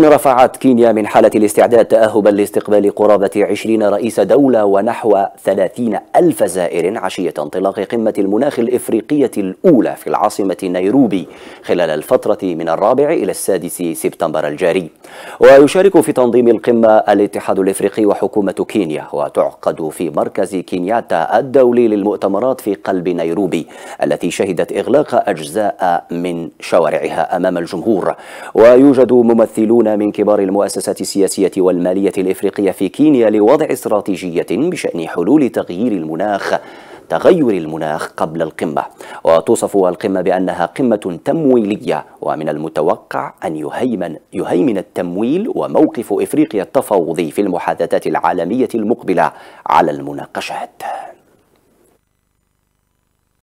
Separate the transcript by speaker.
Speaker 1: رفعت كينيا من حالة الاستعداد تأهبا لاستقبال قرابة 20 رئيس دولة ونحو 30 ألف زائر عشية انطلاق قمة المناخ الإفريقية الأولى في العاصمة نيروبي خلال الفترة من الرابع إلى السادس سبتمبر الجاري ويشارك في تنظيم القمة الاتحاد الإفريقي وحكومة كينيا وتعقد في مركز كينياتا الدولي للمؤتمرات في قلب نيروبي التي شهدت إغلاق أجزاء من شوارعها أمام الجمهور ويوجد ممثلون وثمانون من كبار المؤسسات السياسية والمالية الإفريقية في كينيا لوضع استراتيجية بشأن حلول تغيير المناخ تغير المناخ قبل القمة وتوصف القمة بأنها قمة تمويلية ومن المتوقع أن يهيمن, يهيمن التمويل وموقف إفريقيا التفاوضي في المحادثات العالمية المقبلة على المناقشات